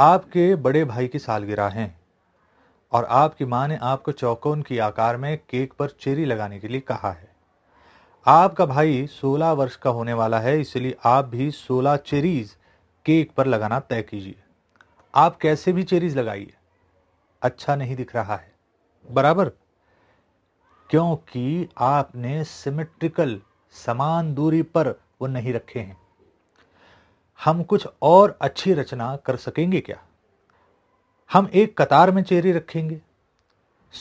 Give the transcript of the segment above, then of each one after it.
आपके बड़े भाई की सालगिरह है और आपकी माँ ने आपको चौकोन की आकार में केक पर चेरी लगाने के लिए कहा है आपका भाई 16 वर्ष का होने वाला है इसलिए आप भी 16 चेरीज केक पर लगाना तय कीजिए आप कैसे भी चेरीज लगाइए अच्छा नहीं दिख रहा है बराबर क्योंकि आपने सिमेट्रिकल समान दूरी पर वो नहीं रखे हैं हम कुछ और अच्छी रचना कर सकेंगे क्या हम एक कतार में चेरी रखेंगे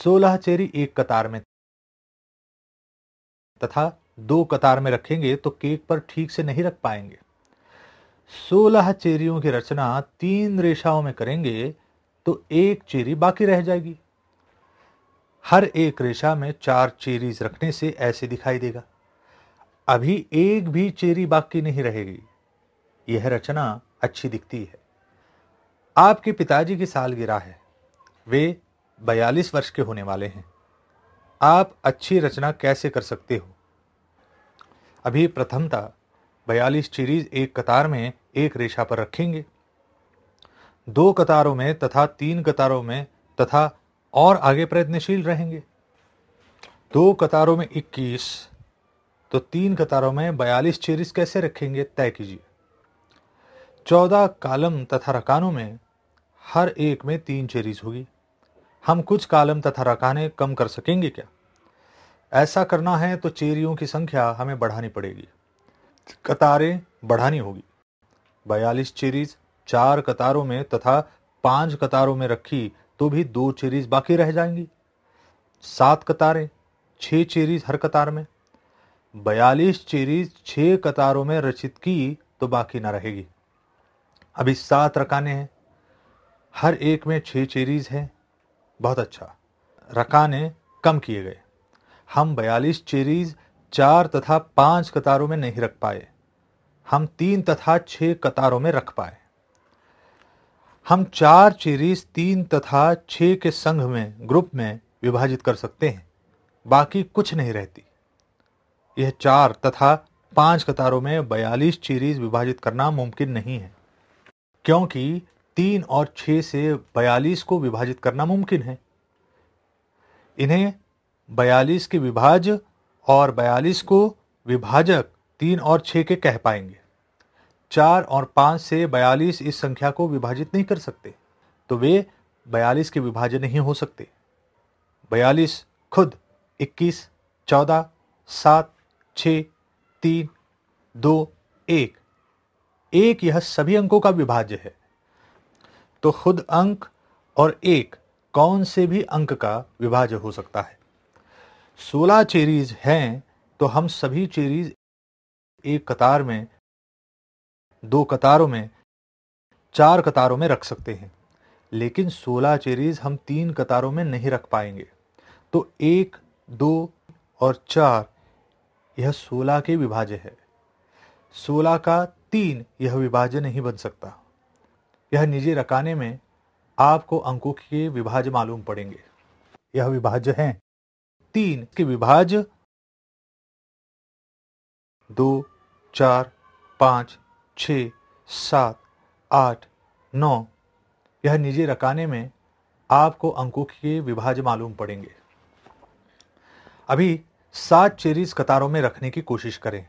सोलह चेरी एक कतार में तथा दो कतार में रखेंगे तो केक पर ठीक से नहीं रख पाएंगे सोलह चेरियों की रचना तीन रेशाओं में करेंगे तो एक चेरी बाकी रह जाएगी हर एक रेशा में चार चेरीज रखने से ऐसे दिखाई देगा अभी एक भी चेरी बाकी नहीं रहेगी यह रचना अच्छी दिखती है आपके पिताजी की सालगिरह है वे बयालीस वर्ष के होने वाले हैं आप अच्छी रचना कैसे कर सकते हो अभी प्रथमता बयालीस चीरीज एक कतार में एक रेशा पर रखेंगे दो कतारों में तथा तीन कतारों में तथा और आगे प्रयत्नशील रहेंगे दो कतारों में इक्कीस तो तीन कतारों में बयालीस सीरीज कैसे रखेंगे तय कीजिए चौदह कालम तथा रकानों में हर एक में तीन चेरीज होगी हम कुछ कालम तथा रकाने कम कर सकेंगे क्या ऐसा करना है तो चेरियों की संख्या हमें बढ़ानी पड़ेगी कतारें बढ़ानी होगी बयालीस चेरीज चार कतारों में तथा पांच कतारों में रखी तो भी दो चेरीज बाकी रह जाएंगी सात कतारें छह चेरीज हर कतार में बयालीस चेरीज छः कतारों में रचित की तो बाकी ना रहेगी अभी सात रकाने हैं हर एक में छः चेरीज़ हैं बहुत अच्छा रकाने कम किए गए हम बयालीस चेरीज़ चार तथा पांच कतारों में नहीं रख पाए हम तीन तथा छः कतारों में रख पाए हम चार चेरीज तीन तथा छः के संघ में ग्रुप में विभाजित कर सकते हैं बाकी कुछ नहीं रहती यह चार तथा पांच कतारों में बयालीस चेरीज विभाजित करना मुमकिन नहीं है क्योंकि तीन और छः से बयालीस को विभाजित करना मुमकिन है इन्हें बयालीस के विभाज और बयालीस को विभाजक तीन और छः के कह पाएंगे चार और पाँच से बयालीस इस संख्या को विभाजित नहीं कर सकते तो वे बयालीस के विभाजन नहीं हो सकते बयालीस खुद इक्कीस चौदह सात छ तीन दो एक एक यह सभी अंकों का विभाज्य है तो खुद अंक और एक कौन से भी अंक का विभाज्य हो सकता है सोलह चेरीज हैं तो हम सभी चेरीज एक कतार में दो कतारों में चार कतारों में रख सकते हैं लेकिन सोलह चेरीज हम तीन कतारों में नहीं रख पाएंगे तो एक दो और चार यह सोलह के विभाज्य है सोलह का तीन यह विभाजन नहीं बन सकता यह निजी रकाने में आपको अंकों के विभाज मालूम पड़ेंगे यह विभाज्य हैं तीन के विभाज दो चार पांच छ सात आठ नौ यह निजी रकाने में आपको अंकों के विभाज मालूम पड़ेंगे अभी सात चेरीज कतारों में रखने की कोशिश करें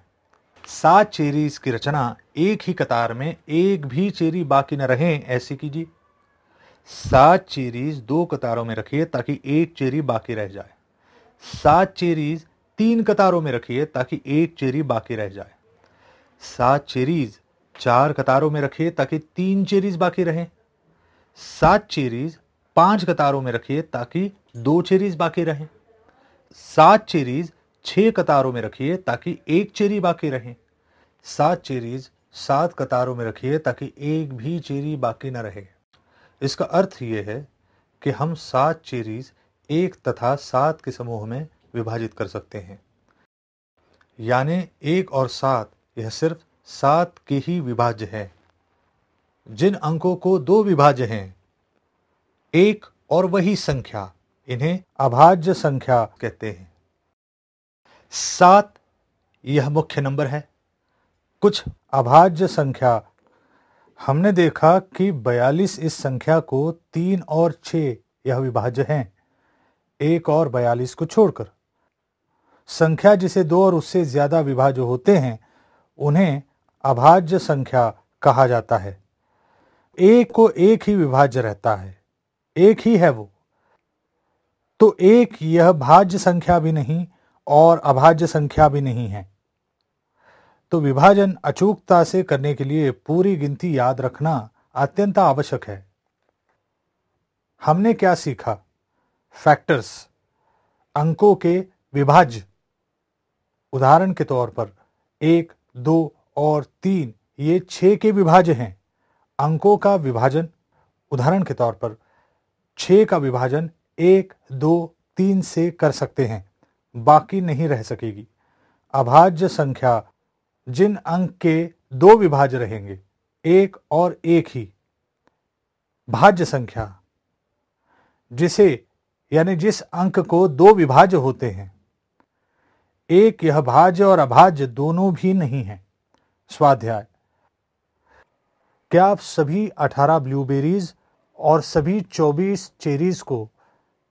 सात चेरीज की रचना एक ही कतार में एक भी चेरी बाकी न रहे ऐसी कीजिए सात चेरीज दो कतारों में रखिए ताकि एक चेरी बाकी रह जाए सात चेरीज तीन कतारों में रखिए ताकि एक चेरी बाकी रह जाए सात चेरीज चार कतारों में रखिए ताकि तीन चेरीज बाकी रहें सात चेरीज पांच कतारों में रखिए ताकि दो चेरीज बाकी रहें सात चेरीज छह कतारों में रखिए ताकि एक चेरी बाकी रहे सात चेरीज सात कतारों में रखिए ताकि एक भी चेरी बाकी न रहे इसका अर्थ यह है कि हम सात चेरीज एक तथा सात के समूह में विभाजित कर सकते हैं यानी एक और सात यह सिर्फ सात के ही विभाज्य है जिन अंकों को दो विभाज्य हैं एक और वही संख्या इन्हें अभाज्य संख्या कहते हैं सात यह मुख्य नंबर है कुछ अभाज्य संख्या हमने देखा कि बयालीस इस संख्या को तीन और छ यह विभाज्य हैं एक और बयालीस को छोड़कर संख्या जिसे दो और उससे ज्यादा विभाज्य होते हैं उन्हें अभाज्य संख्या कहा जाता है एक को एक ही विभाज्य रहता है एक ही है वो तो एक यह भाज्य संख्या भी नहीं और अभाज्य संख्या भी नहीं है तो विभाजन अचूकता से करने के लिए पूरी गिनती याद रखना अत्यंत आवश्यक है हमने क्या सीखा फैक्टर्स अंकों के विभाज्य उदाहरण के तौर पर एक दो और तीन ये छः के विभाज्य हैं अंकों का विभाजन उदाहरण के तौर पर छ का विभाजन एक दो तीन से कर सकते हैं बाकी नहीं रह सकेगी अभाज्य संख्या जिन अंक के दो विभाज रहेंगे एक और एक ही भाज्य संख्या जिसे यानी जिस अंक को दो विभाज होते हैं एक यह भाज्य और अभाज्य दोनों भी नहीं है स्वाध्याय क्या आप सभी 18 ब्लूबेरीज और सभी 24 चेरीज को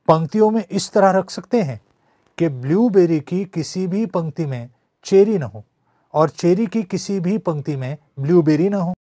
पंक्तियों में इस तरह रख सकते हैं कि ब्लूबेरी की किसी भी पंक्ति में चेरी न हो और चेरी की किसी भी पंक्ति में ब्लूबेरी ना हो